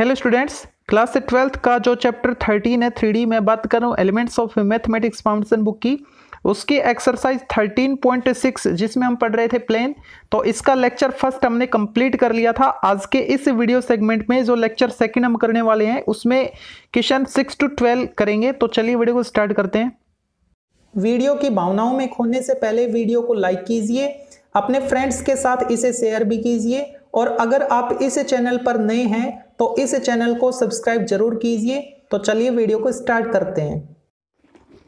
Hello students class twelfth का जो chapter thirteen है थ्री मैं बात कर रहा हूँ elements of mathematics foundation book की उसकी एक्सरसाइज थर्टीन पॉइंट सिक्स जिसमें हम पढ़ रहे थे प्लेन तो इसका लेक्चर फर्स्ट हमने कंप्लीट कर लिया था आज के इस वीडियो सेगमेंट में जो लेक्चर सेकेंड हम करने वाले हैं उसमें क्वेश्चन सिक्स टू ट्वेल्व करेंगे तो चलिए वीडियो को स्टार्ट करते हैं वीडियो की भावनाओं में खोने से पहले वीडियो को लाइक कीजिए अपने फ्रेंड्स के साथ इसे शेयर भी कीजिए और अगर आप इस चैनल पर नए हैं तो इस चैनल को सब्सक्राइब जरूर कीजिए तो चलिए वीडियो को स्टार्ट करते हैं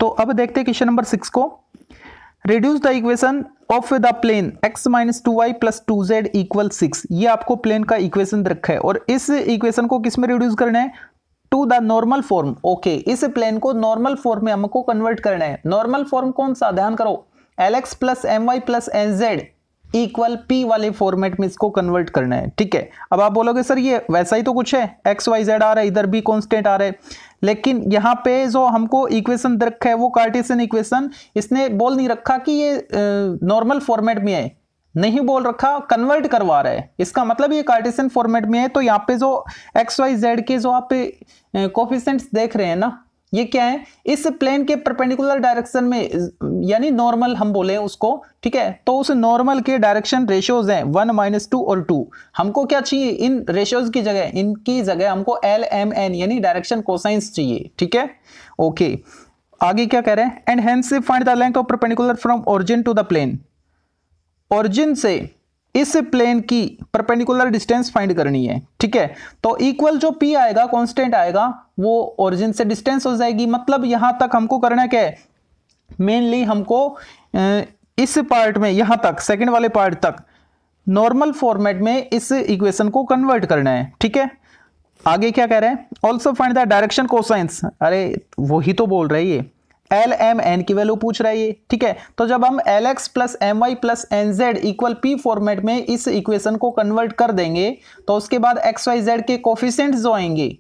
तो अब देखते हैं क्वेश्चन नंबर सिक्स को reduce the equation of the plane x minus two y plus two z equal six ये आपको प्लेन का इक्वेशन रखा है और इस इक्वेशन को किस में रिड्यूस करना है to the normal form okay इस प्लेन को नॉर्मल फॉर्म में हमको कन्वर्ट करना है नॉर्मल फॉर्म कौन सा ध्यान करो l x plus m y plus n z equal p वाले फॉर्मेट में इसको कन्वर्ट करना है ठीक है अब आप बोलोगे सर ये वैसा ही तो कुछ है एक्स वाई जेड आ रहा है इधर भी कॉन्स्टेंट आ रहा है लेकिन यहाँ पे जो हमको इक्वेशन दे रखा है वो कार्टेशियन इक्वेशन इसने बोल नहीं रखा कि ये नॉर्मल फॉर्मेट में है नहीं बोल रखा कन्वर्ट करवा रहा है इसका मतलब ये कार्टेशियन फॉर्मेट में है तो यहाँ पे जो एक्स वाई जेड के जो आप कोफिशेंट्स देख रहे हैं ना ये क्या है इस प्लेन के परपेंडिकुलर डायरेक्शन में यानी नॉर्मल हम बोले उसको ठीक है तो उस नॉर्मल के डायरेक्शन रेशियोज हैं वन माइनस टू और टू हमको क्या चाहिए इन रेशियोज की जगह इनकी जगह हमको एल एम एन यानी डायरेक्शन कोसाइंस चाहिए ठीक है ओके आगे क्या कह रहे हैं and hence find the length of perpendicular from origin to the plane origin से इस प्लेन की परपेंडिकुलर डिस्टेंस फाइंड करनी है ठीक है तो इक्वल जो पी आएगा कांस्टेंट आएगा वो ओरिजिन से डिस्टेंस हो जाएगी मतलब यहां तक हमको करना क्या है मेनली हमको इस पार्ट में यहां तक सेकंड वाले पार्ट तक नॉर्मल फॉर्मेट में इस इक्वेशन को कन्वर्ट करना है ठीक है आगे क्या कह रहे हैं also find the direction cosines अरे वही तो बोल रहे ये एल एम एन की वैल्यू पूछ रहा है ये ठीक है तो जब हम l x plus m y plus n z equal p format में इस इक्वेशन को कन्वर्ट कर देंगे तो उसके बाद एक्स वाई जेड के कोफिशेंट जो आएंगे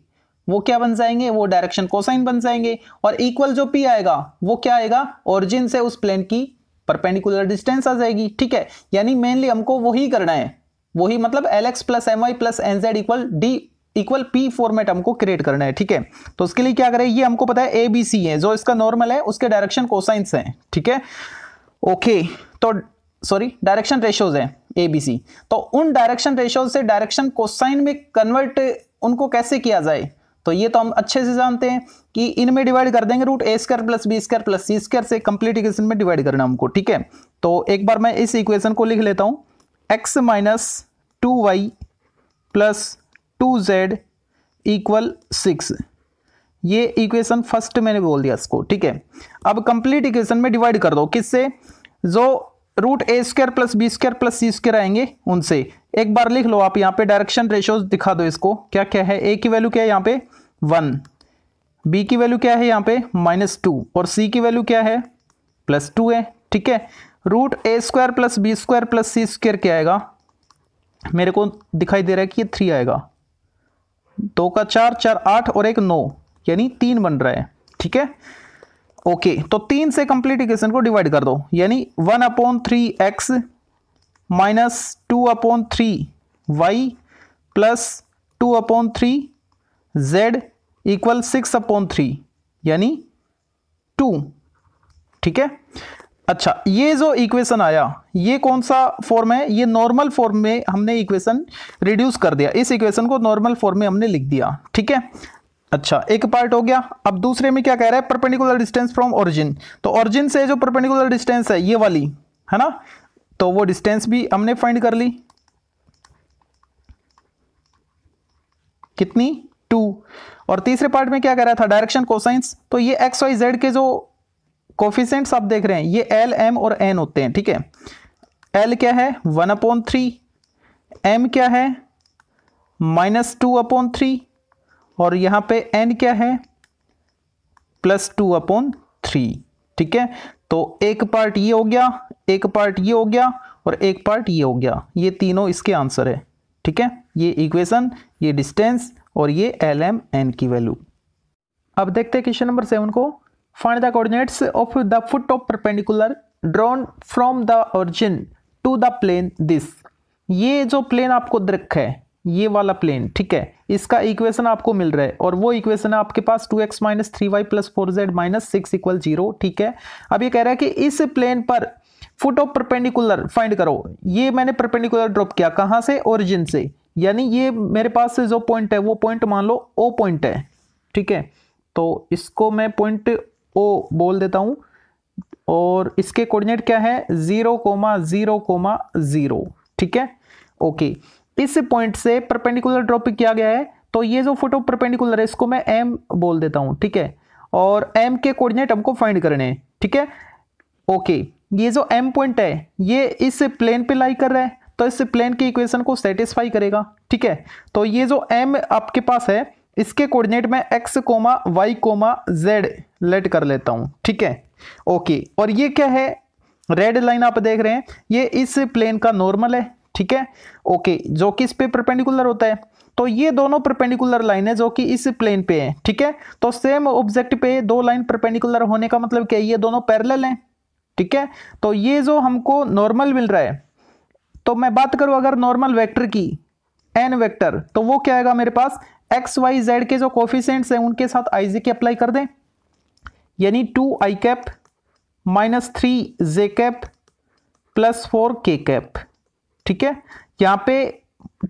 वो क्या बन जाएंगे वो डायरेक्शन कोसाइन बन जाएंगे और इक्वल जो पी आएगा वो क्या आएगा ओरिजिन से उस प्लेन की परपेंडिकुलर डिस्टेंस आ जाएगी ठीक है यानी मेनली हमको वही करना है वही मतलब l x plus m y plus n z equal d equal p format हमको क्रिएट करना है ठीक है तो उसके लिए क्या करें ये हमको पता है ए बी सी है जो इसका नॉर्मल है उसके डायरेक्शन कोसाइंस हैं ठीक है ओके तो सॉरी डायरेक्शन रेशोज है ए बी सी तो उन डायरेक्शन रेशोज से डायरेक्शन कोसाइन में कन्वर्ट उनको कैसे किया जाए तो ये तो हम अच्छे से जानते हैं कि इनमें डिवाइड कर देंगे root a square plus b square plus c square से कंप्लीट इक्वेशन में डिवाइड करना हमको ठीक है तो एक बार मैं इस इक्वेशन को लिख लेता हूँ x minus two y plus two z equal six ये इक्वेशन फर्स्ट मैंने बोल दिया इसको ठीक है अब कंप्लीट इक्वेशन में डिवाइड कर दो किससे जो root a square plus b square plus c square आएंगे उनसे एक बार लिख लो आप यहाँ पे डायरेक्शन रेशो दिखा दो इसको क्या क्या है ए की वैल्यू क्या है यहाँ पे वन बी की वैल्यू क्या है यहाँ पे माइनस टू और सी की वैल्यू क्या है प्लस टू है ठीक है root a square plus b square plus c square क्या आएगा मेरे को दिखाई दे रहा है कि ये थ्री आएगा दो का चार चार आठ और एक नौ यानी तीन बन रहा है ठीक है ओके तो तीन से कंप्लीट इक्वेशन को डिवाइड कर दो यानी one upon three x minus two upon three y plus two upon three z equal six upon three यानी टू ठीक है अच्छा ये जो इक्वेशन आया ये कौन सा फॉर्म है ये नॉर्मल फॉर्म में हमने इक्वेशन रिड्यूस कर दिया इस इक्वेशन को नॉर्मल फॉर्म में हमने लिख दिया ठीक है अच्छा एक पार्ट हो गया अब दूसरे में क्या कह रहा है परपेंडिकुलर डिस्टेंस फ्रॉम ओरिजिन तो ओरिजिन से जो परपेंडिकुलर डिस्टेंस है ये वाली है ना तो वो डिस्टेंस भी हमने फाइंड कर ली कितनी टू और तीसरे पार्ट में क्या कह रहा था डायरेक्शन कोसाइंस तो ये एक्स वाई जेड के जो कोफिशेंट्स आप देख रहे हैं ये एल एम और एन होते हैं ठीक है एल क्या है वन अपॉन थ्री एम क्या है माइनस टू अपॉन थ्री और यहां पे एन क्या है प्लस टू अपॉन थ्री ठीक है तो एक पार्ट ये हो गया एक पार्ट ये हो गया और एक पार्ट ये हो गया ये तीनों इसके आंसर है ठीक है ये इक्वेशन ये डिस्टेंस और ये एल एम एन की वैल्यू अब देखते हैं क्वेश्चन नंबर सेवन को find the coordinates of the foot of perpendicular drawn from the origin to the plane this ये जो प्लेन आपको रखा है ये वाला प्लेन ठीक है इसका इक्वेशन आपको मिल रहा है और वो इक्वेशन है आपके पास two x minus three y plus four z minus six equal zero ठीक है अब ये कह रहा है कि इस प्लेन पर फुट ऑफ परपेंडिकुलर फाइंड करो ये मैंने परपेंडिकुलर ड्रॉप किया कहाँ से ओरिजिन से यानी ये मेरे पास जो पॉइंट है वो पॉइंट मान लो ओ पॉइंट है ठीक है तो इसको मैं पॉइंट ओ बोल देता हूं और इसके कोऑर्डिनेट क्या है zero comma zero comma zero ठीक है ओके इस पॉइंट से परपेंडिकुलर ड्रॉप किया गया है तो ये जो फोटो परपेंडिकुलर है इसको मैं एम बोल देता हूँ ठीक है और एम के कोऑर्डिनेट हमको फाइंड करने हैं ठीक है ओके ये जो एम पॉइंट है ये इस प्लेन पे लाई कर रहा है तो इस प्लेन की इक्वेशन को सेटिस्फाई करेगा ठीक है तो ये जो एम आपके पास है इसके कोऑर्डिनेट में x comma y comma z let कर लेता हूं ठीक है ओके और ये क्या है रेड लाइन आप देख रहे हैं ये इस प्लेन का नॉर्मल है ठीक है ओके जो कि इस पे परपेंडिकुलर होता है तो ये दोनों परपेंडिकुलर लाइन है जो कि इस प्लेन पे है ठीक है तो सेम ऑब्जेक्ट पे दो लाइन परपेंडिकुलर होने का मतलब क्या है ये दोनों पैरेलल हैं ठीक है तो ये जो हमको नॉर्मल मिल रहा है तो मैं बात करूं अगर नॉर्मल वेक्टर की एन वेक्टर तो वो क्या आएगा मेरे पास एक्स वाई जेड के जो कोफिशेंट हैं उनके साथ आई जे के अप्लाई कर दें यानी two i cap minus three j cap plus four k cap ठीक है यहाँ पे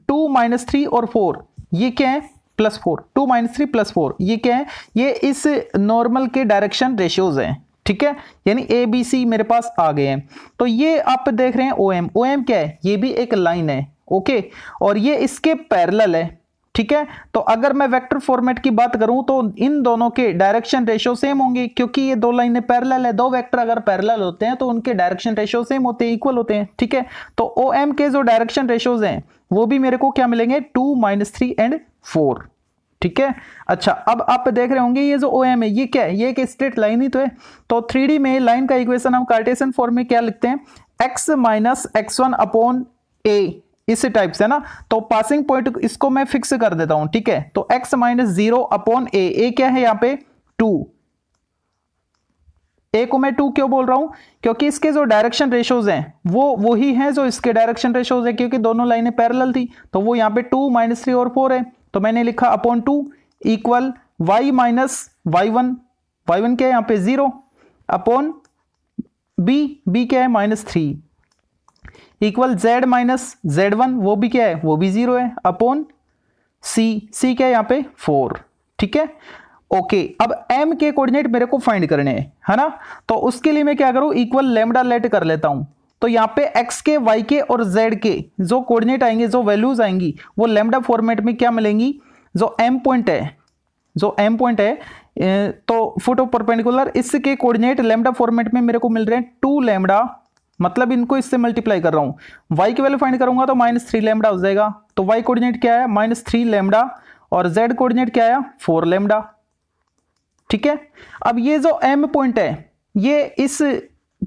टू माइनस थ्री और फोर ये क्या है plus four two minus three plus four ये क्या है ये इस नॉर्मल के डायरेक्शन रेशियोज हैं ठीक है यानी ए बी सी मेरे पास आ गए हैं तो ये आप देख रहे हैं ओ एम ओ एम क्या है ये भी एक लाइन है ओके और ये इसके पैरल है ठीक है तो अगर मैं वेक्टर फॉर्मेट की बात करूं तो इन दोनों के डायरेक्शन रेशो सेम होंगे क्योंकि ये दो लाइनें पैरेलल है दो वेक्टर अगर पैरेलल होते हैं तो उनके डायरेक्शन रेशो सेम होते हैं इक्वल होते हैं ठीक है तो ओ एम के जो डायरेक्शन रेशोज हैं वो भी मेरे को क्या मिलेंगे two minus three and four ठीक है अच्छा अब आप देख रहे होंगे ये जो ओ एम है ये क्या है ये एक स्ट्रेट लाइन ही तो है तो थ्री में लाइन का इक्वेशन हम कार्टेशन फॉर्म में क्या लिखते हैं x minus x one upon a इस टाइप से ना तो पासिंग पॉइंट इसको मैं फिक्स कर देता हूं ठीक है तो x minus zero upon a a क्या है यहां पे टू a को मैं टू क्यों बोल रहा हूं क्योंकि इसके जो डायरेक्शन रेशोज हैं वो वही हैं जो इसके डायरेक्शन रेशोज हैं क्योंकि दोनों लाइनें पैरेलल थी तो वो यहां पे टू माइनस थ्री और फोर है तो मैंने लिखा upon two equal y minus y one y one क्या है यहां पे जीरो अपॉन बी बी क्या है minus three equal z minus z one वो भी क्या है वो भी जीरो है अपोन सी सी क्या है यहाँ पे फोर ठीक है ओके अब एम के कोऑर्डिनेट मेरे को फाइंड करने हैं है ना तो उसके लिए मैं क्या करूँ इक्वल लेमडा लेट कर लेता हूँ तो यहाँ पे एक्स के वाई के और जेड के जो कोऑर्डिनेट आएंगे जो वैल्यूज आएंगी वो लेमडा फॉर्मेट में क्या मिलेंगी जो एम पॉइंट है जो एम पॉइंट है तो फुट ऑफ परपेंडिकुलर इसके कोऑर्डिनेट लेमडा फॉर्मेट में मेरे को मिल रहे हैं टू लेमडा मतलब इनको इससे मल्टीप्लाई कर रहा हूँ वाई की वैल्यू फाइंड करूंगा तो माइनस थ्री लेमडा हो जाएगा तो वाई कोऑर्डिनेट क्या है माइनस थ्री लेमडा और जेड कोऑर्डिनेट क्या है फोर लेमडा ठीक है अब ये जो एम पॉइंट है ये इस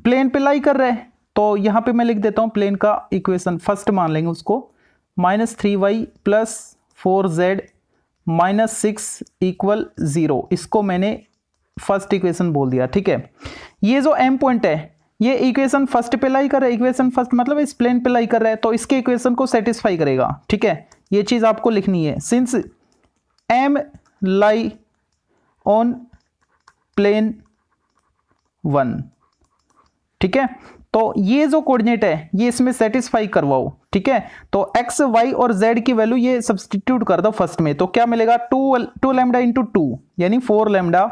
प्लेन पे लाई कर रहे हैं तो यहाँ पे मैं लिख देता हूँ प्लेन का इक्वेशन फर्स्ट मान लेंगे उसको minus three y plus four z minus six equal zero इसको मैंने फर्स्ट इक्वेशन बोल दिया ठीक है ये जो एम पॉइंट है ये इक्वेशन फर्स्ट पे लाई कर रहा है इक्वेशन फर्स्ट मतलब इस प्लेन पे लाई कर रहा है तो इसके इक्वेशन को सेटिस्फाई करेगा ठीक है ये चीज़ आपको लिखनी है since M lie on plane one ठीक है तो ये जो कोऑर्डिनेट है ये इसमें सेटिस्फाई करवाओ ठीक है तो एक्स वाई और जेड की वैल्यू ये सब्सटीट्यूट कर दो फर्स्ट में तो क्या मिलेगा two two lambda into two यानी four lambda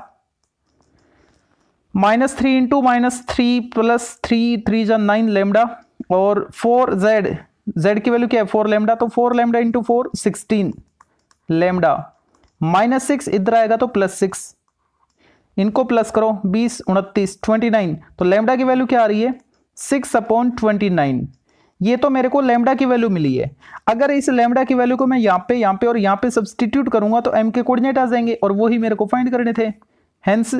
minus three into minus three plus three three जन नाइन लेमडा और फोर जेड जेड की वैल्यू क्या है फोर लेमडा तो four lambda into four sixteen lambda minus six इधर आएगा तो प्लस सिक्स इनको प्लस करो बीस उनतीस ट्वेंटी नाइन तो लेमडा की वैल्यू क्या आ रही है सिक्स अपॉन ट्वेंटी नाइन ये तो मेरे को लेमडा की वैल्यू मिली है अगर इस लेमडा की वैल्यू को मैं यहाँ पे यहाँ पे और यहाँ पे सब्सटीट्यूट करूंगा तो एम के कोऑर्डिनेट आ जाएंगे और वही मेरे को फाइंड करने थे हैंस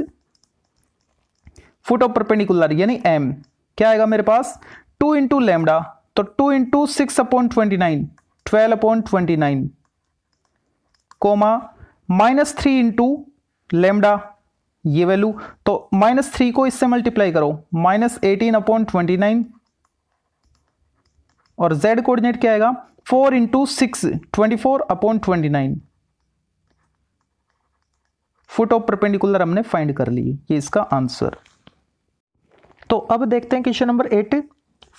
फुट ऑफ परपेंडिकुलर यानी एम क्या आएगा मेरे पास टू इंटू लेमडा तो two into six upon twenty nine twelve upon twenty nine comma minus three into lambda ये वैल्यू तो माइनस थ्री को इससे मल्टीप्लाई करो minus eighteen upon twenty nine और जेड कोऑर्डिनेट क्या आएगा four into six twenty four upon twenty nine foot of perpendicular हमने find कर ली ये इसका आंसर तो अब देखते हैं question number eight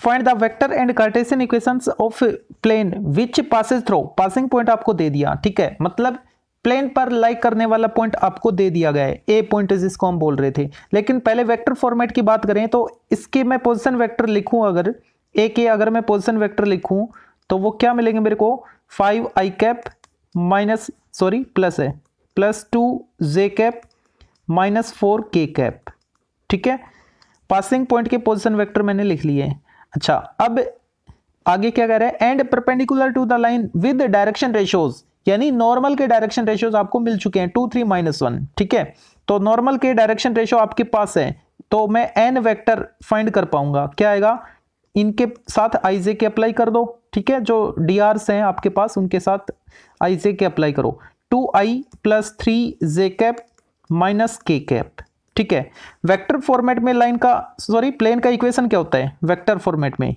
find the vector and Cartesian equations of plane which passes through passing point आपको दे दिया ठीक है मतलब प्लेन पर लाइक करने वाला पॉइंट आपको दे दिया गया है ए पॉइंट जिसको हम बोल रहे थे लेकिन पहले वेक्टर फॉर्मेट की बात करें तो इसके मैं पोजिशन वैक्टर लिखूं अगर ए के अगर मैं पोजिशन वैक्टर लिखूं तो वो क्या मिलेंगे मेरे को five i cap minus sorry plus है plus two j cap minus four k cap ठीक है पासिंग पॉइंट के पोजिशन वैक्टर मैंने लिख लिए अच्छा अब आगे क्या कह रहे हैं and perpendicular to the line with direction ratios यानी नॉर्मल के डायरेक्शन रेशोज आपको मिल चुके हैं टू थ्री माइनस वन ठीक है तो नॉर्मल के डायरेक्शन रेशो आपके पास है तो मैं एन वेक्टर फाइंड कर पाऊंगा क्या आएगा इनके साथ आईजे के अप्लाई कर दो ठीक है जो डी हैं आपके पास उनके साथ आईजे के अप्लाई करो two i plus three j cap minus k cap ठीक है वेक्टर फॉर्मेट में लाइन का सॉरी प्लेन का इक्वेशन क्या होता है वेक्टर फॉर्मेट में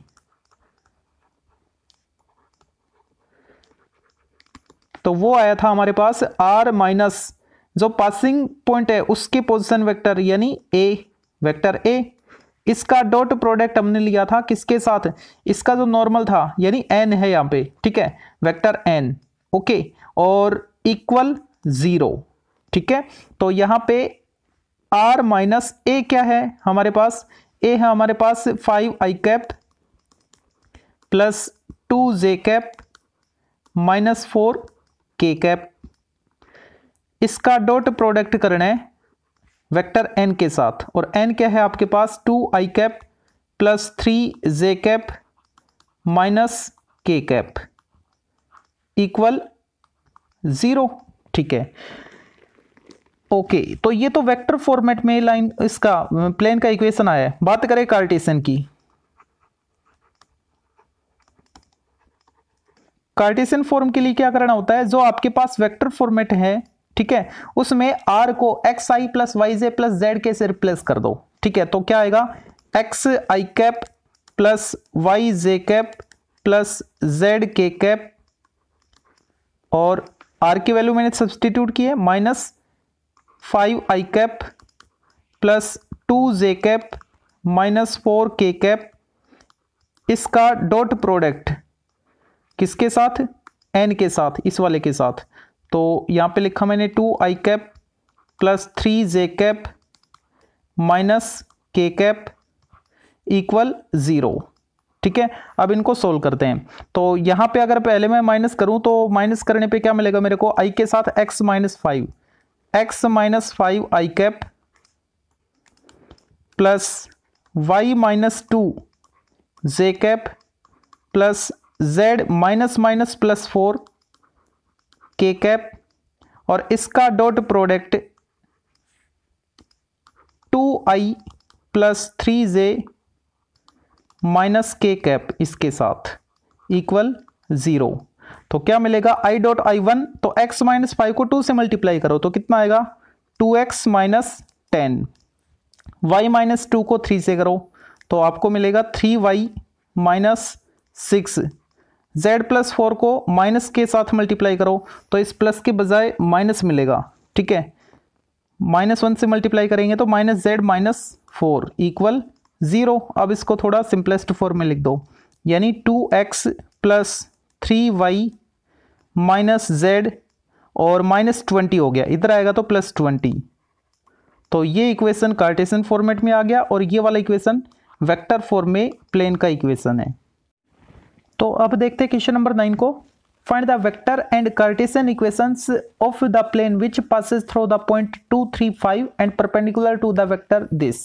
तो वो आया था हमारे पास आर माइनस जो पासिंग पॉइंट है उसके पोजिशन वेक्टर यानी ए वेक्टर ए इसका डॉट प्रोडक्ट हमने लिया था किसके साथ इसका जो नॉर्मल था यानी एन है यहां पे ठीक है वेक्टर एन ओके और इक्वल ज़ीरो ठीक है तो यहां पे आर माइनस ए क्या है हमारे पास ए है हमारे पास five i cap plus two j cap minus four k cap इसका डॉट प्रोडक्ट करना है वेक्टर एन के साथ और एन क्या है आपके पास two i cap plus three j cap minus k cap equal zero ठीक है ओके तो ये तो वेक्टर फॉर्मेट में लाइन इसका प्लेन का इक्वेशन आया है बात करें कार्टेशियन की कार्टेशियन फॉर्म के लिए क्या करना होता है जो आपके पास वेक्टर फॉर्मेट है ठीक है उसमें आर को x i plus y j plus z k से रिप्लेस कर दो ठीक है तो क्या आएगा x i cap plus y j cap plus z k cap और आर की वैल्यू मैंने सब्सटीट्यूट की है minus five i cap plus two j cap minus four k cap इसका डॉट प्रोडक्ट किसके साथ एन के साथ इस वाले के साथ तो यहाँ पे लिखा मैंने two i cap plus three j cap minus k cap equal zero ठीक है अब इनको सोल्व करते हैं तो यहाँ पे अगर पहले मैं माइनस करूँ तो माइनस करने पे क्या मिलेगा मेरे को आई के साथ x minus five x minus five i cap plus y minus two j cap plus z minus minus plus four k cap और इसका dot product two i plus three j minus k cap इसके साथ equal zero तो क्या मिलेगा i dot i one तो x minus five को two से मल्टीप्लाई करो तो कितना आएगा two x minus ten y minus two को थ्री से करो तो आपको मिलेगा three y minus six z plus four को माइनस के साथ मल्टीप्लाई करो तो इस प्लस के बजाय माइनस मिलेगा ठीक है माइनस वन से मल्टीप्लाई करेंगे तो minus z minus four equal zero अब इसको थोड़ा सिंपलेस्ट फॉर्म में लिख दो यानी two x plus three y minus z और माइनस ट्वेंटी हो गया इधर आएगा तो प्लस ट्वेंटी तो ये इक्वेशन कार्टेशियन फॉर्मेट में आ गया और ये वाला इक्वेशन वेक्टर फॉर्म में प्लेन का इक्वेशन है तो अब देखते हैं क्वेश्चन नंबर नाइन को find the vector and cartesian equations of the plane which passes through the point two three five and perpendicular to the vector this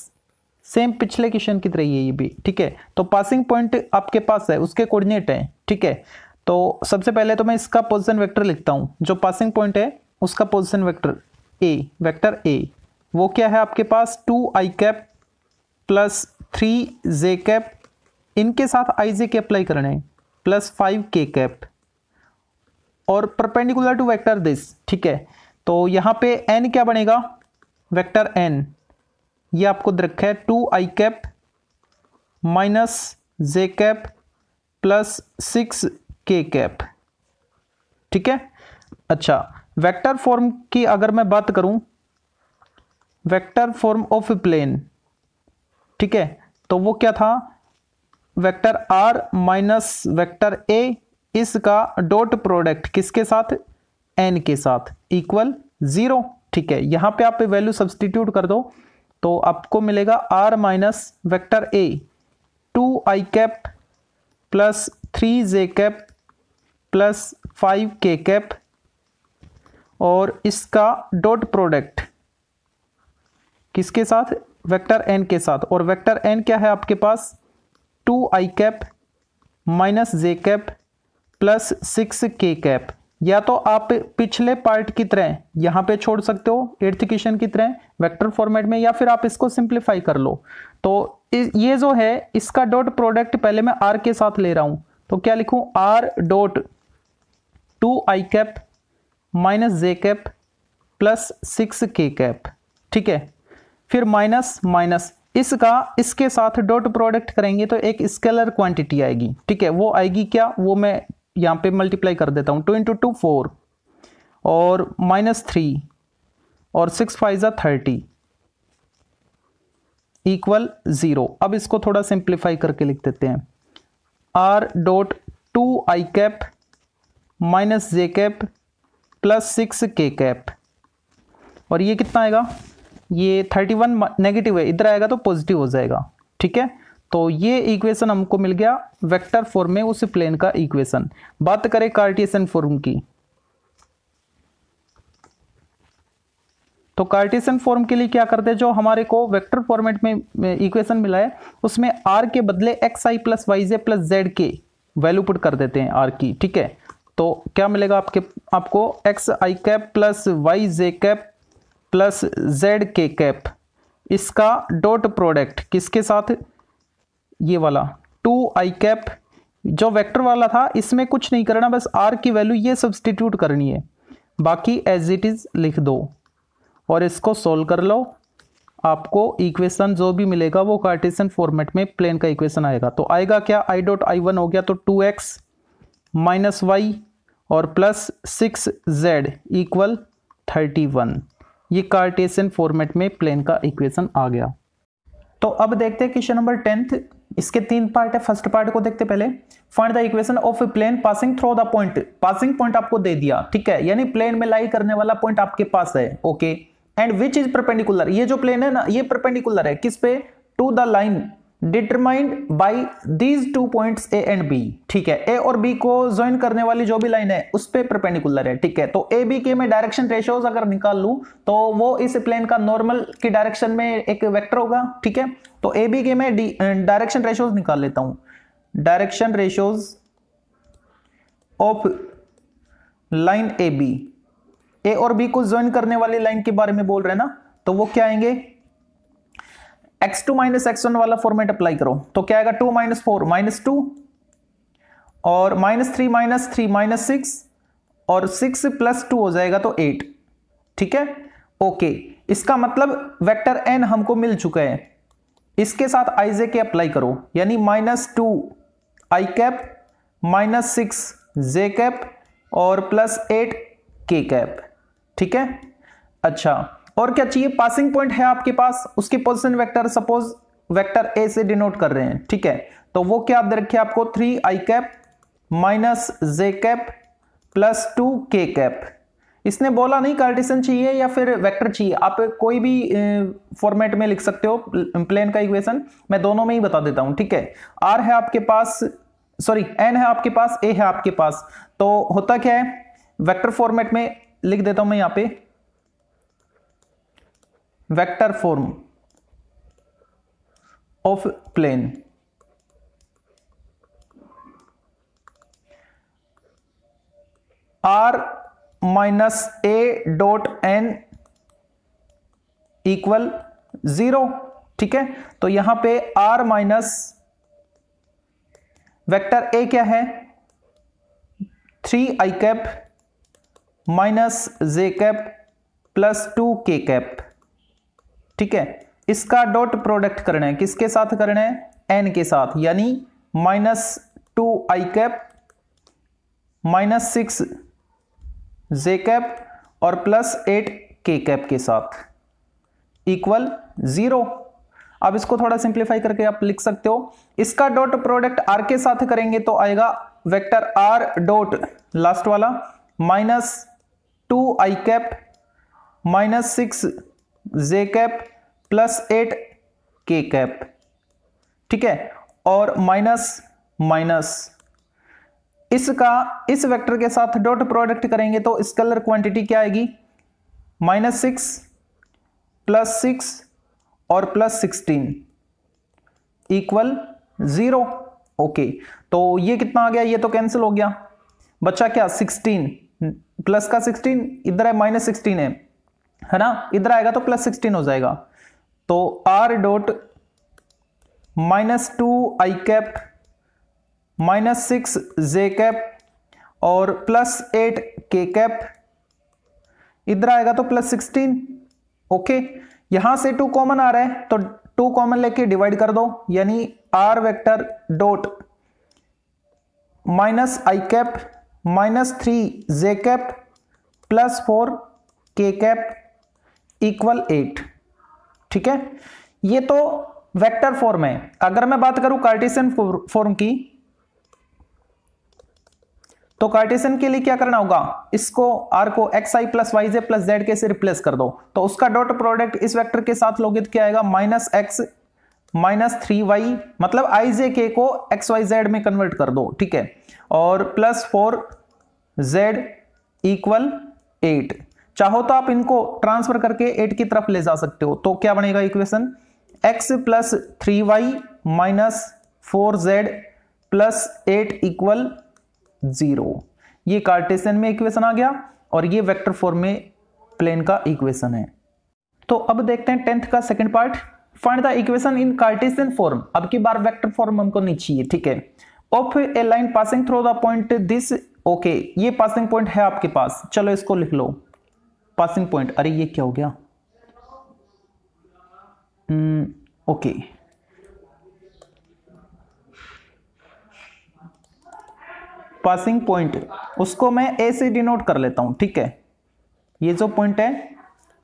same पिछले क्वेश्चन की तरह ये भी ठीक है तो पासिंग पॉइंट आपके पास है उसके कोऑर्डिनेट है ठीक है तो सबसे पहले तो मैं इसका पोजिशन वैक्टर लिखता हूँ जो पासिंग पॉइंट है उसका position vector a vector a वो क्या है आपके पास two i cap plus three j cap इनके साथ आई जे के अप्लाई करना है प्लस फाइव के कैप और परपेंडिकुलर टू वेक्टर दिस ठीक है तो यहाँ पे एन क्या बनेगा वेक्टर एन ये आपको दिख है two i cap minus j cap plus six k cap ठीक है अच्छा वेक्टर फॉर्म की अगर मैं बात करूं वेक्टर फॉर्म ऑफ प्लेन ठीक है तो वो क्या था vector r minus vector a इसका डॉट प्रोडक्ट किसके साथ एन के साथ इक्वल जीरो ठीक है यहां पे आप वैल्यू सब्सटीट्यूट कर दो तो आपको मिलेगा r minus vector a two i cap plus three j cap plus five k cap और इसका डॉट प्रोडक्ट किसके साथ वेक्टर एन के साथ और वेक्टर एन क्या है आपके पास two i cap minus j cap plus six k cap या तो आप पिछले पार्ट की तरह यहां पे छोड़ सकते हो एट्थ क्वेश्चन की तरह वेक्टर फॉर्मेट में या फिर आप इसको सिंप्लीफाई कर लो तो ये जो है इसका डॉट प्रोडक्ट पहले मैं आर के साथ ले रहा हूं तो क्या लिखूं r dot two i cap minus j cap plus six k cap ठीक है फिर माइनस माइनस इसका इसके साथ डॉट प्रोडक्ट करेंगे तो एक स्केलर क्वांटिटी आएगी ठीक है वो आएगी क्या वो मैं यहाँ पे मल्टीप्लाई कर देता हूँ टू इंटू टू फोर और माइनस थ्री और सिक्स फाइव ज़ा थर्टी इक्वल ज़ीरो अब इसको थोड़ा सिंप्लीफाई करके लिख देते हैं r dot two i cap minus j cap plus six k cap और ये कितना आएगा ये थर्टी वन नेगेटिव है इधर आएगा तो पॉजिटिव हो जाएगा ठीक है तो ये इक्वेशन हमको मिल गया वेक्टर फॉर्म में उस प्लेन का इक्वेशन बात करें कार्टियन फॉर्म की तो कार्टेशियन फॉर्म के लिए क्या करते हैं जो हमारे को वेक्टर फॉर्मेट में इक्वेशन मिला है उसमें आर के बदले x i plus y j plus z k value put कर देते हैं आर की ठीक है तो क्या मिलेगा आपके आपको x i cap plus y j cap plus z k cap इसका डॉट प्रोडक्ट किसके साथ ये वाला टू आई कैप जो वेक्टर वाला था इसमें कुछ नहीं करना बस आर की वैल्यू ये सब्सटीट्यूट करनी है बाकी एज इट इज़ लिख दो और इसको सोल्व कर लो आपको इक्वेशन जो भी मिलेगा वो कार्टेशन फॉर्मेट में प्लेन का इक्वेशन आएगा तो आएगा क्या आई डॉट आई वन हो गया तो टू एक्स माइनस वाई और plus six z equal thirty one ये कार्टेशियन फॉर्मेट में प्लेन का इक्वेशन आ गया तो अब देखते हैं क्वेश्चन नंबर टेंथ इसके तीन पार्ट है फर्स्ट पार्ट को देखते पहले find the equation of a plane passing through the point passing point आपको दे दिया ठीक है यानी प्लेन में लाई करने वाला पॉइंट आपके पास है okay and which is perpendicular ये जो प्लेन है ना ये परपेंडिकुलर है किस पे to the line determined by these two point A and B ठीक है ए और बी को ज्वाइन करने वाली जो भी लाइन है उस पर परपेंडिकुलर है ठीक है तो ए बी के मैं डायरेक्शन रेशियोज अगर निकाल लू तो वो इस प्लेन का नॉर्मल की डायरेक्शन में एक वैक्टर होगा ठीक है तो ए बी के मैं डायरेक्शन रेशियोज निकाल लेता हूं direction ratios of line A B A और बी को ज्वाइन करने वाली लाइन के बारे में बोल रहे हैं ना तो वो क्या आएंगे x two minus x one वाला फॉर्मेट अप्लाई करो तो क्या आएगा two minus four minus two और minus three minus three minus six और सिक्स प्लस टू हो जाएगा तो एट ठीक है ओके इसका मतलब वेक्टर एन हमको मिल चुका है इसके साथ आई जे के अप्लाई करो यानी minus two i cap minus six j cap और प्लस एट के कैप ठीक है अच्छा और क्या चाहिए पासिंग पॉइंट है आपके पास उसकी position vector suppose vector a से डिनोट कर रहे हैं ठीक है तो वो क्या आप रखिए आपको three i cap minus j cap plus two k cap इसने बोला नहीं कार्टिसन चाहिए या फिर वेक्टर चाहिए आप कोई भी फॉर्मेट में लिख सकते हो प्लेन का इक्वेशन मैं दोनों में ही बता देता हूं ठीक है आर है आपके पास सॉरी एन है आपके पास ए है आपके पास तो होता क्या है वेक्टर फॉर्मेट में लिख देता हूं मैं यहां पे vector form of plane r minus a dot n equal zero ठीक है तो यहां पे आर माइनस वेक्टर ए क्या है three i cap minus j cap plus two k cap ठीक है इसका डॉट प्रोडक्ट करना है किसके साथ करना है एन के साथ यानी minus two i cap minus six j cap और प्लस एट के कैप के साथ इक्वल जीरो अब इसको थोड़ा सिंप्लीफाई करके आप लिख सकते हो इसका डॉट प्रोडक्ट आर के साथ करेंगे तो आएगा वेक्टर आर डॉट लास्ट वाला minus two i cap minus six j cap plus eight k cap ठीक है और माइनस माइनस इसका इस वेक्टर के साथ डॉट प्रोडक्ट करेंगे तो स्कलर क्वांटिटी क्या आएगी माइनस सिक्स प्लस सिक्स और plus sixteen equal zero okay तो ये कितना आ गया ये तो कैंसिल हो गया बच्चा क्या सिक्सटीन प्लस का सिक्सटीन इधर है माइनस सिक्सटीन है है ना इधर आएगा तो प्लस सिक्सटीन हो जाएगा तो r dot minus two i cap minus six j cap और प्लस एट के कैप इधर आएगा तो प्लस सिक्सटीन ओके यहां से टू कॉमन आ रहा है तो टू कॉमन लेके डिवाइड कर दो यानी r vector dot minus i cap minus three j cap plus four k cap equal eight ठीक है ये तो वेक्टर फॉर्म है अगर मैं बात करूं कार्टेशियन फॉर्म की तो कार्टेशियन के लिए क्या करना होगा इसको आर को x i plus y j plus z k से रिप्लेस कर दो तो उसका डॉट प्रोडक्ट इस वेक्टर के साथ लोगित क्या आएगा minus x minus three y मतलब आई जे के को एक्स वाई जेड में कन्वर्ट कर दो ठीक है और plus four z equal eight चाहो तो आप इनको ट्रांसफर करके एट की तरफ ले जा सकते हो तो क्या बनेगा equation x plus three y minus four z plus eight equal zero ये कार्टेशियन में इक्वेशन आ गया और ये वेक्टर फॉर्म में प्लेन का इक्वेशन है तो अब देखते हैं टेंथ का second part find the equation in Cartesian form अब की बार वेक्टर फॉर्म हमको नहीं चाहिए ठीक है of a line passing through the point this okay ये पासिंग पॉइंट है आपके पास चलो इसको लिख लो पासिंग पॉइंट अरे ये क्या हो गया hmm, okay okay. Passing point उसको मैं ए से डिनोट कर लेता हूं ठीक है ये जो पॉइंट है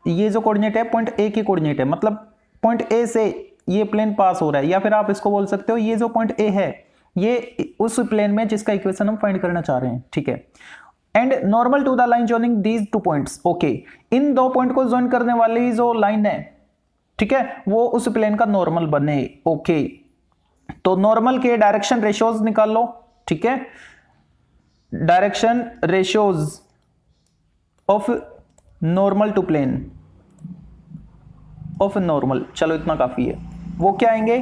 ये जो कोऑर्डिनेट है पॉइंट ए की कोऑर्डिनेट है मतलब पॉइंट ए से ये प्लेन पास हो रहा है या फिर आप इसको बोल सकते हो ये जो पॉइंट ए है ये उस प्लेन में जिसका इक्वेशन हम फाइंड करना चाह रहे हैं ठीक है and normal to the line joining these two points okay इन दो पॉइंट को ज्वाइन करने वाली जो लाइन है ठीक है वो उस प्लेन का नॉर्मल बने ओके तो नॉर्मल के डायरेक्शन रेशियोज निकाल लो ठीक है direction ratios of normal to plane of normal चलो इतना काफी है वो क्या आएंगे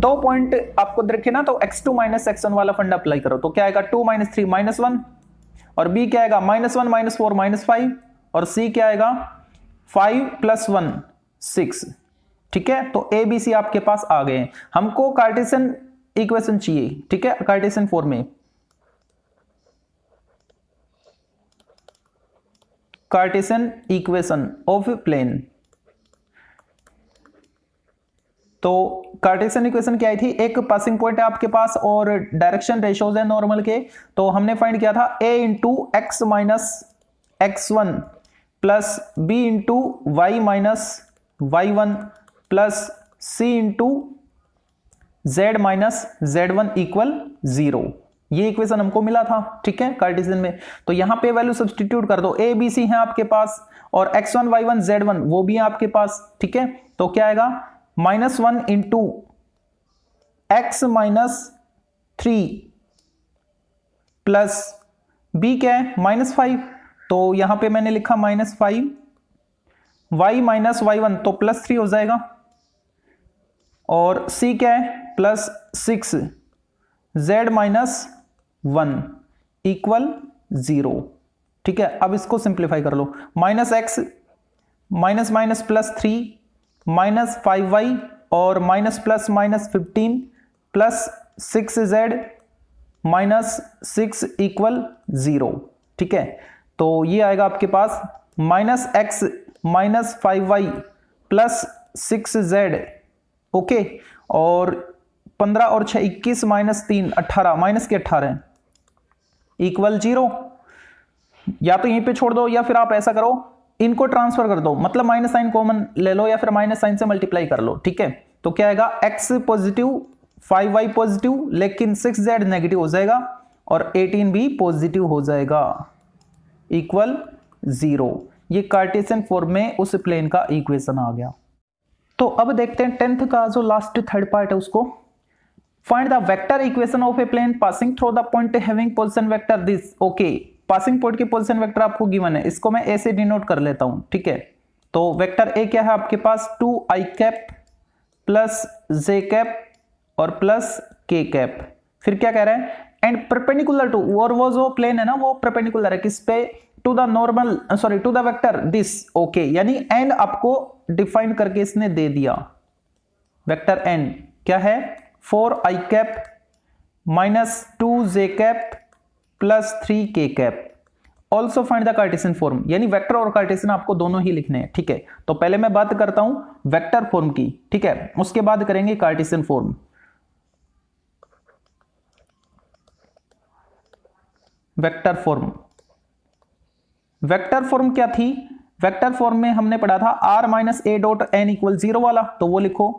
दो पॉइंट आपको देखे ना तो x2 to minus x one वाला फंड अप्लाई करो तो क्या आएगा 2 माइनस थ्री माइनस वन और बी क्या आएगा minus one minus four minus five और सी क्या आएगा फाइव प्लस वन सिक्स ठीक है तो ए बी सी आपके पास आ गए हमको कार्टेशन इक्वेशन चाहिए ठीक है कार्टेशन फोर में कार्टेशन इक्वेशन ऑफ प्लेन तो कार्टेशियन इक्वेशन क्या आई थी एक पासिंग पॉइंट है आपके पास और डायरेक्शन रेशोज है नॉर्मल के तो हमने फाइंड किया था a into x minus x one plus b into y minus y one plus c into z minus z one equal zero ये इक्वेशन हमको मिला था ठीक है कार्टिजन में तो यहां पे वैल्यू सब्सटीट्यूट कर दो ए बी सी है आपके पास और x one y one z one वो भी है आपके पास ठीक है तो क्या आएगा minus one into x minus three plus B क्या है माइनस फाइव तो यहां पे मैंने लिखा minus five Y minus y one तो प्लस थ्री हो जाएगा और सी क्या है plus six Z minus one equal zero ठीक है अब इसको सिंप्लीफाई कर लो minus x minus minus plus three minus five Y और minus plus minus fifteen plus six Z minus six equal zero ठीक है तो ये आएगा आपके पास minus x minus five y plus six z okay और पंद्रह और छह इक्कीस माइनस तीन अट्ठारह माइनस के अट्ठारह इक्वल जीरो या तो यहीं पे छोड़ दो या फिर आप ऐसा करो इनको ट्रांसफर कर दो मतलब माइनस साइन कॉमन ले लो या फिर माइनस साइन से मल्टीप्लाई कर लो ठीक है तो क्या आएगा x positive five y positive लेकिन सिक्स जेड नेगेटिव हो जाएगा और एटीन भी पॉजिटिव हो जाएगा इक्वल जीरो ये कार्टेशियन फॉर्म में उस प्लेन का इक्वेशन आ गया तो अब देखते हैं टेंथ का जो लास्ट थर्ड पार्ट है उसको find the vector equation of a plane passing through the point having position vector this okay passing point की पोजिशन वैक्टर आपको गिवन है इसको मैं ए से डिनोट कर लेता हूं ठीक है तो वेक्टर ए क्या है आपके पास two i cap plus j cap और प्लस के कैप फिर क्या कह रहे हैं एंड परपेंडिकुलर टू और वो जो प्लेन है ना वो परपेंडिकुलर है किस पे to the normal sorry to the vector this okay यानी एंड आपको डिफाइन करके इसने दे दिया वेक्टर एंड क्या है four i cap minus two j cap plus three k cap also find the Cartesian form यानी वेक्टर और कार्टेशियन आपको दोनों ही लिखने हैं ठीक है तो पहले मैं बात करता हूं वेक्टर फॉर्म की ठीक है उसके बाद करेंगे Cartesian form vector form vector form क्या थी वेक्टर फॉर्म में हमने पढ़ा था r minus a dot n equal zero वाला तो वो लिखो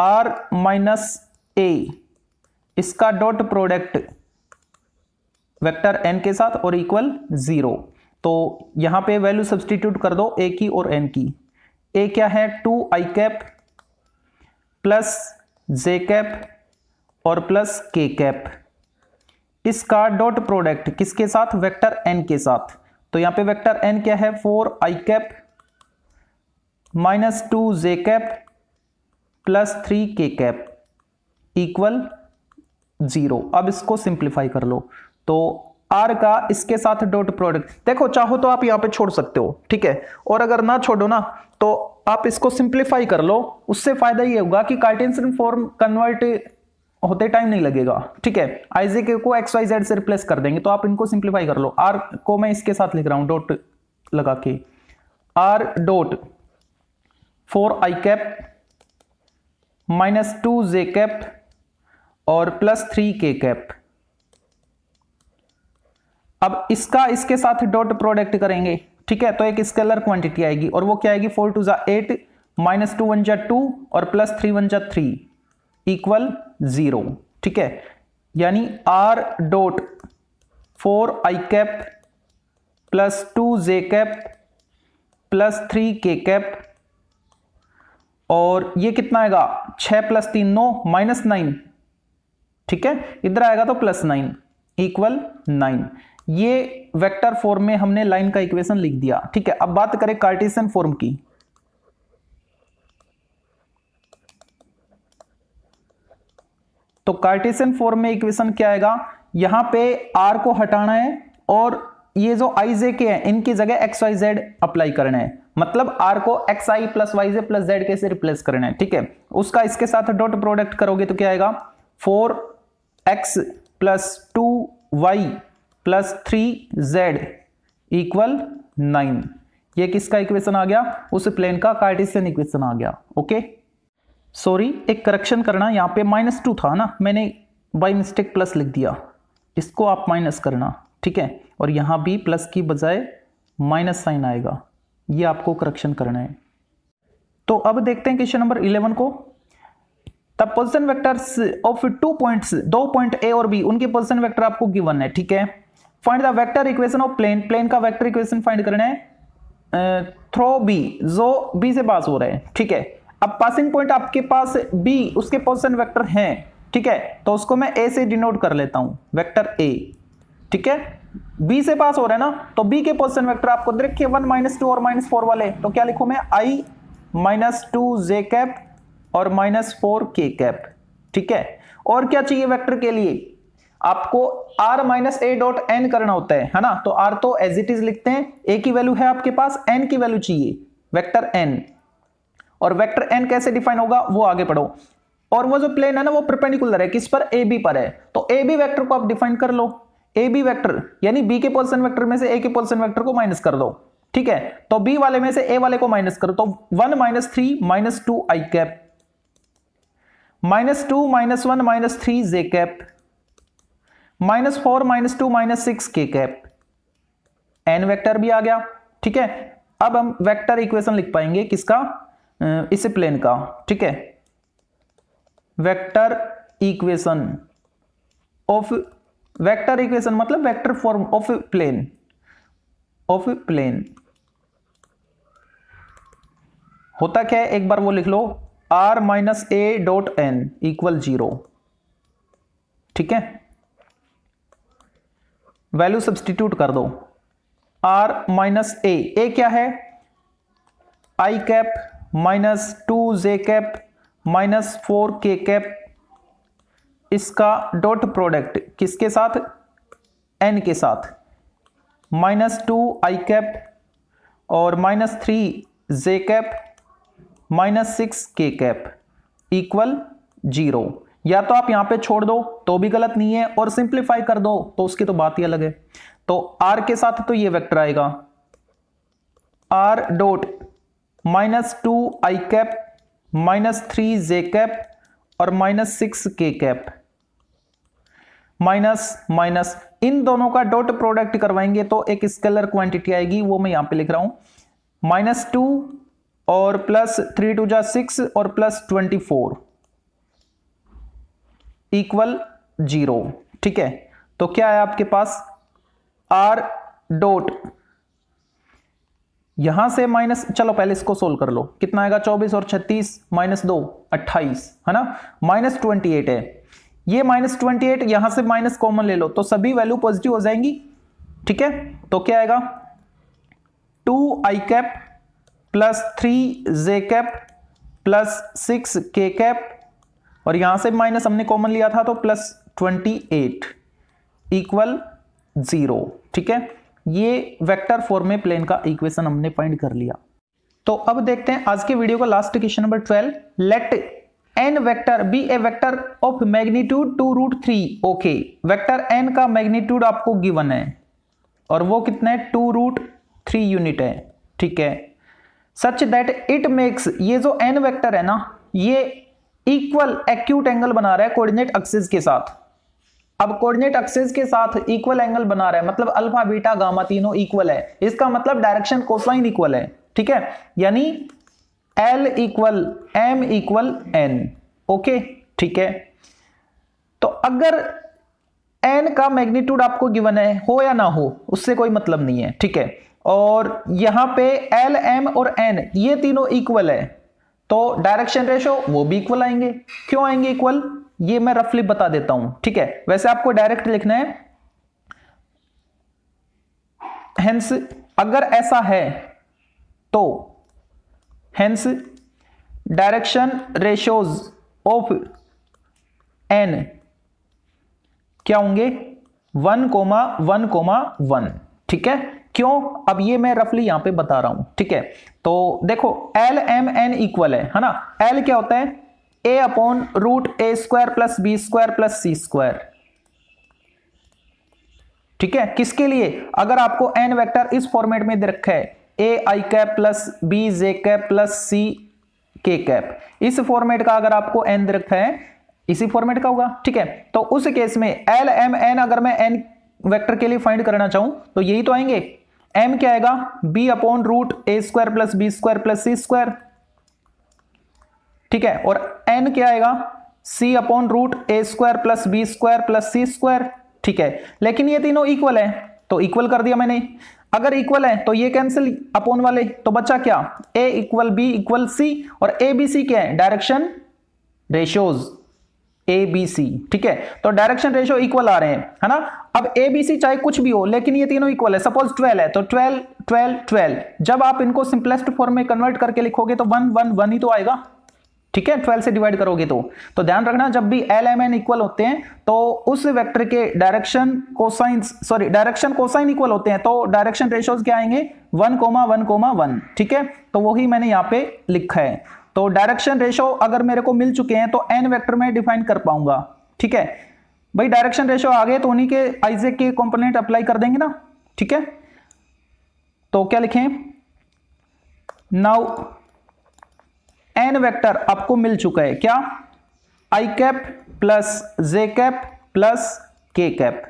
आर माइनस ए इसका डॉट प्रोडक्ट वेक्टर एन के साथ और इक्वल ज़ीरो तो यहां पे वैल्यू सब्सटीट्यूट कर दो ए की और एन की ए क्या है two i cap plus j cap और प्लस के कैप इसका डॉट प्रोडक्ट किसके साथ वेक्टर एन के साथ तो यहां पे वेक्टर एन क्या है four i cap minus two j cap plus three k cap equal zero अब इसको सिंप्लीफाई कर लो तो आर का इसके साथ डॉट प्रोडक्ट देखो चाहो तो आप यहां पे छोड़ सकते हो ठीक है और अगर ना छोड़ो ना तो आप इसको सिंप्लीफाई कर लो उससे फायदा ये होगा कि कार्टेशियन फॉर्म कन्वर्ट होते टाइम नहीं लगेगा ठीक है आईजी को एक्स वाई जेड से रिप्लेस कर देंगे तो आप इनको सिंप्लीफाई कर लो आर को मैं इसके साथ लिख रहा हूं डॉट लगा के r dot four i cap minus two j cap और प्लस थ्री के कैप अब इसका इसके साथ डॉट प्रोडक्ट करेंगे ठीक है तो एक स्केलर क्वांटिटी आएगी और वो क्या आएगी फोर टू ज़ा एट माइनस टू वन जा टू और प्लस थ्री वन जा थ्री इक्वल ज़ीरो ठीक है यानी r dot four i cap plus two j cap plus three k cap और ये कितना आएगा छ प्लस तीन नो माइनस नाइन ठीक है इधर आएगा तो प्लस नाइन इक्वल नाइन ये वेक्टर फॉर्म में हमने लाइन का इक्वेशन लिख दिया ठीक है अब बात करें कार्टेशियन फॉर्म की तो कार्टेशियन फॉर्म में इक्वेशन क्या आएगा यहां पे आर को हटाना है और ये जो आई जे के हैं इनकी जगह एक्स वाई जेड अप्लाई करना है मतलब आर को x i plus y j plus z k से रिप्लेस करना है ठीक है उसका इसके साथ डॉट प्रोडक्ट करोगे तो क्या आएगा four x plus two y plus three z equal nine ये किसका इक्वेशन आ गया उस प्लेन का कार्टिसियन इक्वेशन आ गया ओके सॉरी एक करेक्शन करना यहाँ पे माइनस टू था ना मैंने बाई मिस्टेक प्लस लिख दिया इसको आप माइनस करना ठीक है और यहाँ भी प्लस की बजाय माइनस साइन आएगा ये आपको करेक्शन करना है तो अब देखते हैं क्वेश्चन नंबर इलेवन को तब position vectors of two points दो पॉइंट ए और बी उनके पोजिशन वेक्टर आपको गिवन है ठीक है find the vector equation of plane plane का वेक्टर इक्वेशन फाइंड करना है थ्रो बी जो बी से पास हो रहा है ठीक है अब पासिंग पॉइंट आपके पास बी उसके पोजिशन वेक्टर हैं ठीक है तो उसको मैं ए से डिनोट कर लेता हूं वेक्टर ए ठीक है बी से पास हो रहा है ना तो बी के पोजिशन वेक्टर आपको देखिए वन माइनस टू और माइनस फोर वाले तो क्या लिखू मैं i minus two j cap और माइनस फोर के कैप ठीक है और क्या चाहिए वेक्टर के लिए आपको r minus a dot n करना होता है है ना तो r तो एज इट इज लिखते हैं a की वैल्यू है आपके पास n की वैल्यू चाहिए वेक्टर n और वेक्टर n कैसे डिफाइन होगा वो आगे पढ़ो और वो जो प्लेन है ना वो परपेंडिकुलर है किस पर ए बी पर है तो ए बी वैक्टर को आप डिफाइन कर लो ए बी वैक्टर यानी बी के पोलसन वैक्टर में से ए के पोलसन वैक्टर को माइनस कर दो ठीक है तो बी वाले में से ए वाले को माइनस करो तो one minus three minus two i cap minus two minus one minus three j cap minus four minus two minus six k cap n vector भी आ गया ठीक है अब हम वेक्टर इक्वेशन लिख पाएंगे किसका इस प्लेन का ठीक है vector equation of vector equation मतलब vector form of plane of plane होता क्या है एक बार वो लिख लो r minus a dot n equal zero ठीक है वैल्यू सब्सटीट्यूट कर दो आर माइनस ए ए क्या है i cap minus two j cap minus four k cap इसका डॉट प्रोडक्ट किसके साथ एन के साथ माइनस टू आई कैप और minus three j cap minus six k cap equal zero या तो आप यहां पे छोड़ दो तो भी गलत नहीं है और सिंप्लीफाई कर दो तो उसकी तो बात ही अलग है तो आर के साथ तो ये वेक्टर आएगा r dot minus two i cap minus three j cap और minus six k cap minus minus इन दोनों का डॉट प्रोडक्ट करवाएंगे तो एक स्केलर क्वांटिटी आएगी वो मैं यहां पे लिख रहा हूं माइनस टू और प्लस थ्री टू जा सिक्स और plus twenty four equal zero ठीक है तो क्या है आपके पास आर डोट यहां से माइनस चलो पहले इसको सोल्व कर लो कितना आएगा 24 और 36 माइनस दो अट्ठाईस है ना माइनस ट्वेंटी एट है ये माइनस ट्वेंटी एट यहां से माइनस कॉमन ले लो तो सभी वैल्यू पॉजिटिव हो जाएंगी ठीक है तो क्या आएगा two i cap plus three j cap plus six k cap और यहां से माइनस हमने कॉमन लिया था तो plus twenty eight equal zero ठीक है ये वेक्टर फॉर्म में प्लेन का इक्वेशन हमने फाइंड कर लिया तो अब देखते हैं आज के वीडियो का last question number twelve let n vector b a vector of magnitude two root three okay vector n का मैग्नीट्यूड आपको गिवन है और वो कितना है टू रूट थ्री यूनिट है ठीक है सच दैट इट मेक्स ये जो एन वेक्टर है ना ये इक्वल एक्यूट एंगल बना रहा है कोऑर्डिनेट एक्सिस के साथ अब कोऑर्डिनेट एक्सिस के साथ इक्वल एंगल बना रहा है मतलब अल्फा बीटा गामा तीनों इक्वल है इसका मतलब डायरेक्शन कोसाइन इक्वल है ठीक है यानी l equal m equal n okay ठीक है तो अगर एन का मैग्नीट्यूड आपको गिवन है हो या ना हो उससे कोई मतलब नहीं है ठीक है और यहां पे एल एम और एन ये तीनों इक्वल है तो डायरेक्शन रेशो वो भी इक्वल आएंगे क्यों आएंगे इक्वल ये मैं रफली बता देता हूं ठीक है वैसे आपको डायरेक्ट लिखना है हेंस अगर ऐसा है तो hence direction ratios of n क्या होंगे one comma one comma one ठीक है क्यों अब ये मैं रफली यहां पे बता रहा हूं ठीक है तो देखो एल एम एन इक्वल है है ना एल क्या होता है a upon root a square plus b square plus c square ठीक है किसके लिए अगर आपको एन वेक्टर इस फॉर्मेट में दे रखा है a i cap plus b j cap plus c k cap इस फॉर्मेट का अगर आपको एन दे रखा है इसी फॉर्मेट का होगा ठीक है तो उस केस में एल एम एन अगर मैं एन वेक्टर के लिए फाइंड करना चाहूं तो यही तो आएंगे एम क्या आएगा b upon root a square plus b square plus c square ठीक है और एन क्या आएगा c upon root a square plus b square plus c square ठीक है लेकिन ये तीनों इक्वल है तो इक्वल कर दिया मैंने अगर इक्वल है तो ये कैंसिल अपॉन वाले तो बचा क्या a equal b equal c और ए बी सी क्या है direction ratios a b c ठीक है तो डायरेक्शन रेशियो इक्वल आ रहे हैं है ना अब ए बी सी चाहे कुछ भी हो लेकिन ये तीनों इक्वल है सपोज 12 है तो 12 12 12 जब आप इनको सिंपलेस्ट फॉर्म में कन्वर्ट करके लिखोगे तो वन वन वन ही तो आएगा ठीक है 12 से डिवाइड करोगे तो तो ध्यान रखना जब भी एल एम एन इक्वल होते हैं तो उस वेक्टर के direction cosine sorry direction cosine equal होते हैं तो डायरेक्शन रेशियोज क्या आएंगे one comma one comma one ठीक है तो वही मैंने यहाँ पे लिखा है तो डायरेक्शन रेशो अगर मेरे को मिल चुके हैं तो एन वैक्टर में डिफाइन कर पाऊंगा ठीक है भाई डायरेक्शन रेशो आ गए तो उन्हीं के आइजेक के कॉम्पोनेंट अप्लाई कर देंगे ना ठीक है तो क्या लिखें नाउ एन वेक्टर आपको मिल चुका है क्या i cap plus j cap plus k cap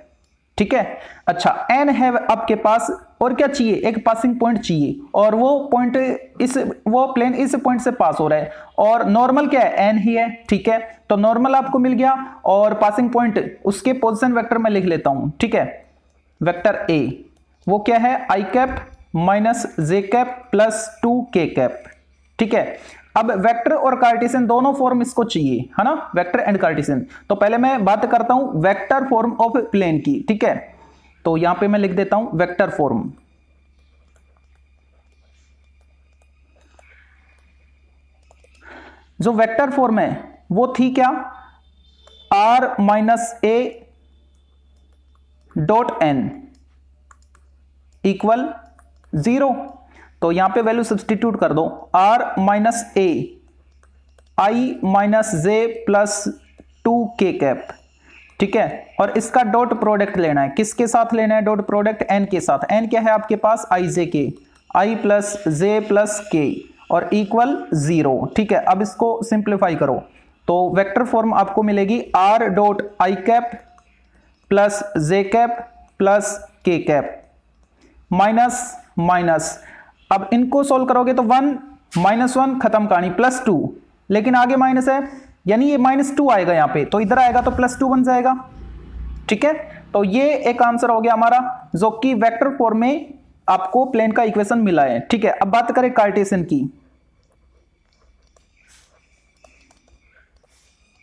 ठीक है अच्छा एन है आपके पास और क्या चाहिए एक पासिंग पॉइंट चाहिए और वो पॉइंट इस वो प्लेन इस पॉइंट से पास हो रहा है और नॉर्मल क्या है एन ही है ठीक है तो नॉर्मल आपको मिल गया और पासिंग पॉइंट उसके पोजिशन वैक्टर में लिख लेता हूं ठीक है वैक्टर ए वो क्या है i cap minus j cap plus two k cap ठीक है अब वेक्टर और कार्टिसन दोनों फॉर्म इसको चाहिए है ना वेक्टर एंड कार्टिसन तो पहले मैं बात करता हूं वेक्टर फॉर्म ऑफ प्लेन की ठीक है तो यहां पे मैं लिख देता हूं वेक्टर फॉर्म जो वेक्टर फॉर्म है वो थी क्या r minus a dot n equal zero तो यहां पे वैल्यू सब्सटीट्यूट कर दो r minus a i minus j plus two k cap ठीक है और इसका डॉट प्रोडक्ट लेना है किसके साथ लेना है डॉट प्रोडक्ट एन के साथ एन क्या है आपके पास आई जे के आई प्लस जे प्लस के और इक्वल जीरो ठीक है अब इसको सिंप्लीफाई करो तो वेक्टर फॉर्म आपको मिलेगी r dot i cap plus j cap plus k cap minus minus अब इनको सोल्व करोगे तो वन माइनस वन खत्म कहानी प्लस टू लेकिन आगे माइनस है यानी ये माइनस टू आएगा यहां पे तो इधर आएगा तो प्लस टू बन जाएगा ठीक है तो ये एक आंसर हो गया हमारा जो कि वेक्टर फॉर्म में आपको प्लेन का इक्वेशन मिला है ठीक है अब बात करें कार्टेशियन की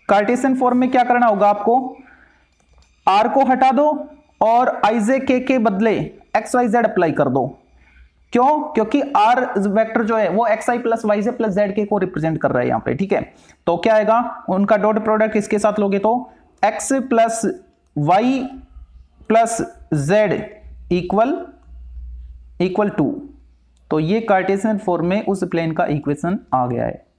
कार्टेशियन फॉर्म में क्या करना होगा आपको आर को हटा दो और आईजे के के बदले एक्स वाई जेड अप्लाई कर दो क्यों क्योंकि आर वेक्टर जो है वो एक्स आई प्लस वाई से प्लस जेड के को रिप्रेजेंट कर रहा है यहां पे ठीक है तो क्या आएगा उनका डॉट प्रोडक्ट इसके साथ लोगे तो x plus y plus z equal equal to तो ये कार्टेशियन फॉर्म में उस प्लेन का इक्वेशन आ गया है